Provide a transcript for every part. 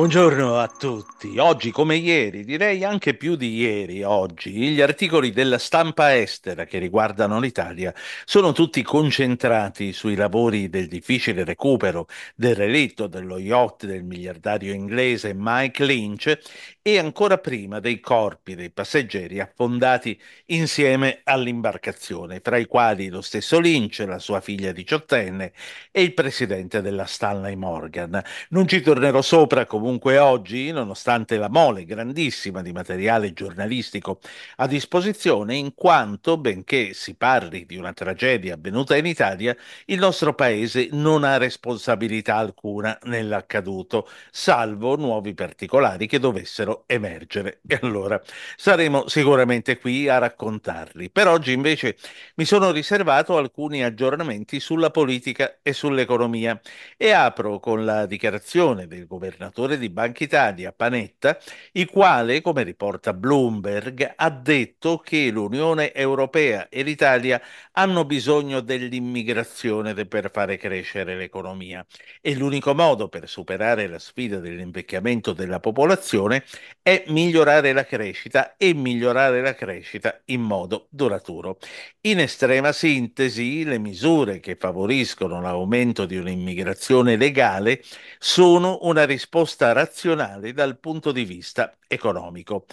Buongiorno a tutti. Oggi come ieri, direi anche più di ieri oggi, gli articoli della stampa estera che riguardano l'Italia sono tutti concentrati sui lavori del difficile recupero del relitto dello yacht del miliardario inglese Mike Lynch e ancora prima dei corpi dei passeggeri affondati insieme all'imbarcazione, fra i quali lo stesso Lynch, la sua figlia diciottenne e il presidente della Stanley Morgan. Non ci tornerò sopra comunque Dunque oggi, nonostante la mole grandissima di materiale giornalistico a disposizione, in quanto, benché si parli di una tragedia avvenuta in Italia, il nostro paese non ha responsabilità alcuna nell'accaduto, salvo nuovi particolari che dovessero emergere. E allora saremo sicuramente qui a raccontarli. Per oggi invece mi sono riservato alcuni aggiornamenti sulla politica e sull'economia e apro con la dichiarazione del governatore di Banca Italia, Panetta, il quale, come riporta Bloomberg, ha detto che l'Unione Europea e l'Italia hanno bisogno dell'immigrazione per fare crescere l'economia e l'unico modo per superare la sfida dell'invecchiamento della popolazione è migliorare la crescita e migliorare la crescita in modo duraturo. In estrema sintesi, le misure che favoriscono l'aumento di un'immigrazione legale sono una risposta risposta razionale dal punto di vista economico.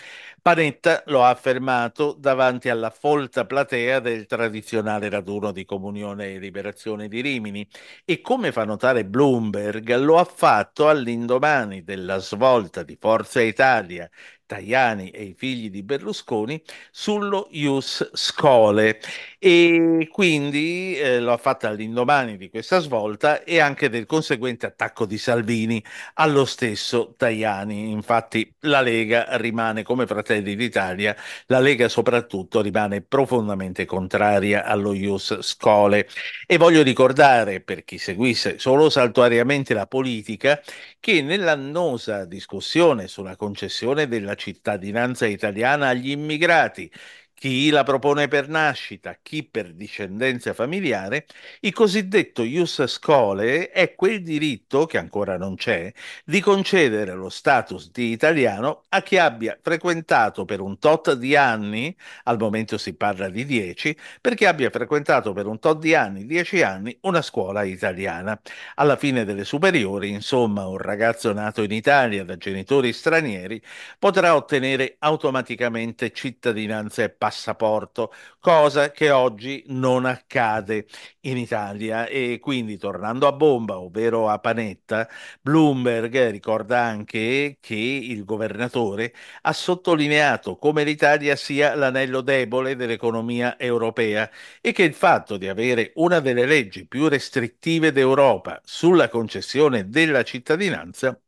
Panetta lo ha affermato davanti alla folta platea del tradizionale raduno di Comunione e Liberazione di Rimini e come fa notare Bloomberg lo ha fatto all'indomani della svolta di Forza Italia Tajani e i figli di Berlusconi, sullo Ius Scole. E quindi eh, ha fatto all'indomani di questa svolta e anche del conseguente attacco di Salvini allo stesso Tajani. Infatti la Lega rimane, come Fratelli d'Italia, la Lega soprattutto rimane profondamente contraria allo Ius Scole. E voglio ricordare, per chi seguisse solo saltuariamente la politica, che nell'annosa discussione sulla concessione della cittadinanza italiana agli immigrati chi la propone per nascita, chi per discendenza familiare, il cosiddetto ius scole è quel diritto, che ancora non c'è, di concedere lo status di italiano a chi abbia frequentato per un tot di anni, al momento si parla di 10, perché abbia frequentato per un tot di anni, 10 anni, una scuola italiana. Alla fine delle superiori, insomma, un ragazzo nato in Italia da genitori stranieri potrà ottenere automaticamente cittadinanza e patria passaporto, cosa che oggi non accade in Italia. E quindi, tornando a bomba, ovvero a Panetta, Bloomberg ricorda anche che il governatore ha sottolineato come l'Italia sia l'anello debole dell'economia europea e che il fatto di avere una delle leggi più restrittive d'Europa sulla concessione della cittadinanza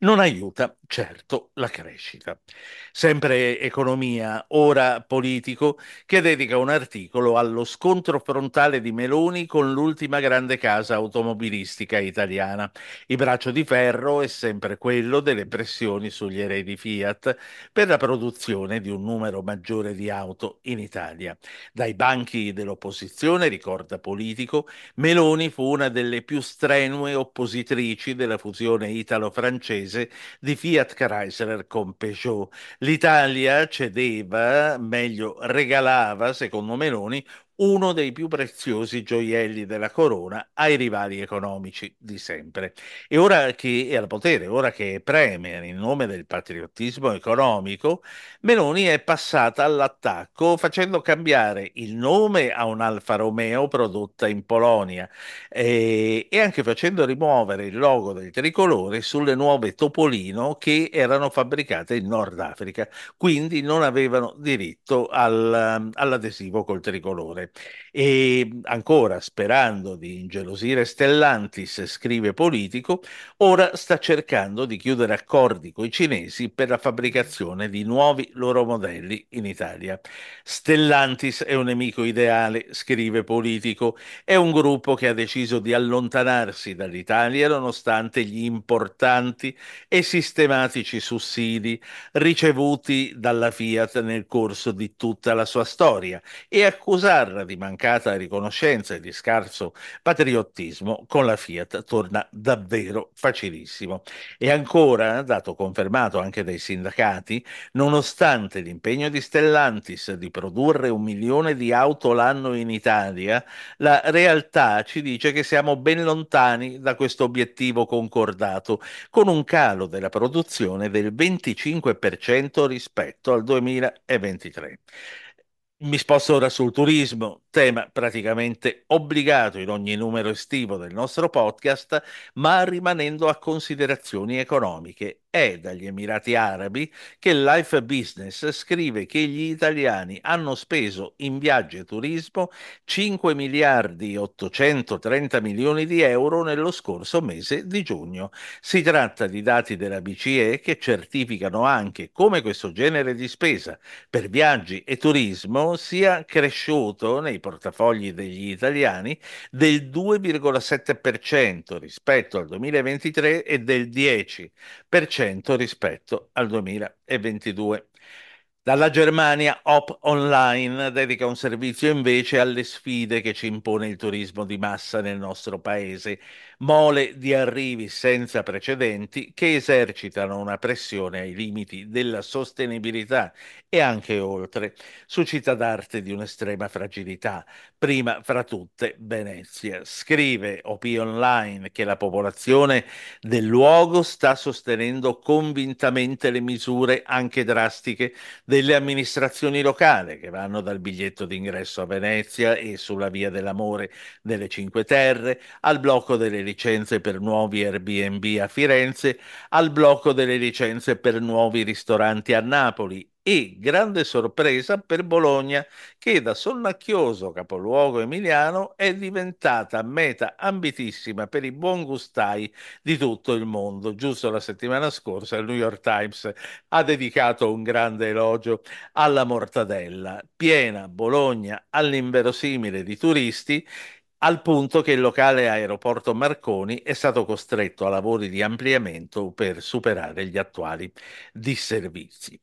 non aiuta certo la crescita. Sempre Economia, ora politico, che dedica un articolo allo scontro frontale di Meloni con l'ultima grande casa automobilistica italiana. Il braccio di ferro è sempre quello delle pressioni sugli eredi Fiat per la produzione di un numero maggiore di auto in Italia. Dai banchi dell'opposizione, ricorda politico, Meloni fu una delle più strenue oppositrici della fusione italo-francese di Fiat Fiat Chrysler con Peugeot. L'Italia cedeva, meglio regalava, secondo Meloni, uno dei più preziosi gioielli della corona ai rivali economici di sempre. E ora che è al potere, ora che è premier in nome del patriottismo economico, Meloni è passata all'attacco facendo cambiare il nome a un Alfa Romeo prodotta in Polonia eh, e anche facendo rimuovere il logo del tricolore sulle nuove Topolino che erano fabbricate in Nord Africa, quindi non avevano diritto al, ehm, all'adesivo col tricolore. E ancora, sperando di ingelosire Stellantis, scrive Politico, ora sta cercando di chiudere accordi con i cinesi per la fabbricazione di nuovi loro modelli in Italia. Stellantis è un nemico ideale, scrive Politico, è un gruppo che ha deciso di allontanarsi dall'Italia nonostante gli importanti e sistematici sussidi ricevuti dalla Fiat nel corso di tutta la sua storia e accusarla guerra di mancata riconoscenza e di scarso patriottismo, con la Fiat torna davvero facilissimo. E ancora, dato confermato anche dai sindacati, nonostante l'impegno di Stellantis di produrre un milione di auto l'anno in Italia, la realtà ci dice che siamo ben lontani da questo obiettivo concordato, con un calo della produzione del 25% rispetto al 2023. Mi sposto ora sul turismo, tema praticamente obbligato in ogni numero estivo del nostro podcast, ma rimanendo a considerazioni economiche è dagli Emirati Arabi che Life Business scrive che gli italiani hanno speso in viaggi e turismo 5 miliardi 830 milioni di euro nello scorso mese di giugno. Si tratta di dati della BCE che certificano anche come questo genere di spesa per viaggi e turismo sia cresciuto nei portafogli degli italiani del 2,7% rispetto al 2023 e del 10% 10% rispetto al 2022. Dalla Germania Op Online dedica un servizio invece alle sfide che ci impone il turismo di massa nel nostro paese, mole di arrivi senza precedenti che esercitano una pressione ai limiti della sostenibilità e anche oltre su città d'arte di un'estrema fragilità, prima fra tutte Venezia. Scrive OP Online che la popolazione del luogo sta sostenendo convintamente le misure anche drastiche delle amministrazioni locali che vanno dal biglietto d'ingresso a Venezia e sulla via dell'amore delle Cinque Terre al blocco delle licenze per nuovi Airbnb a Firenze al blocco delle licenze per nuovi ristoranti a Napoli e grande sorpresa per Bologna che da sonnacchioso capoluogo emiliano è diventata meta ambitissima per i buon gustai di tutto il mondo. Giusto la settimana scorsa il New York Times ha dedicato un grande elogio alla mortadella, piena Bologna all'inverosimile di turisti al punto che il locale aeroporto Marconi è stato costretto a lavori di ampliamento per superare gli attuali disservizi.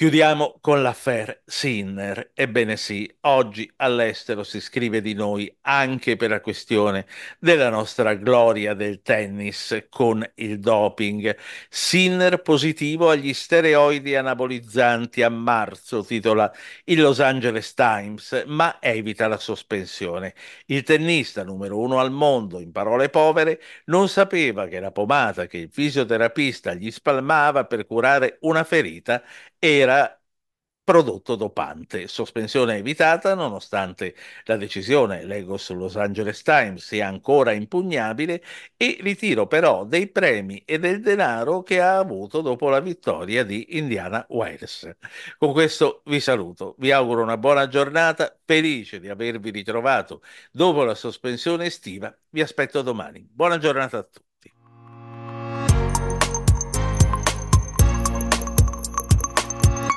Chiudiamo con l'affair Sinner. Ebbene sì, oggi all'estero si scrive di noi anche per la questione della nostra gloria del tennis con il doping. Sinner positivo agli steroidi anabolizzanti a marzo, titola il Los Angeles Times, ma evita la sospensione. Il tennista numero uno al mondo, in parole povere, non sapeva che la pomata che il fisioterapista gli spalmava per curare una ferita era prodotto dopante. Sospensione evitata nonostante la decisione, leggo sul Los Angeles Times, sia ancora impugnabile e ritiro però dei premi e del denaro che ha avuto dopo la vittoria di Indiana Wells. Con questo vi saluto, vi auguro una buona giornata, felice di avervi ritrovato dopo la sospensione estiva, vi aspetto domani. Buona giornata a tutti.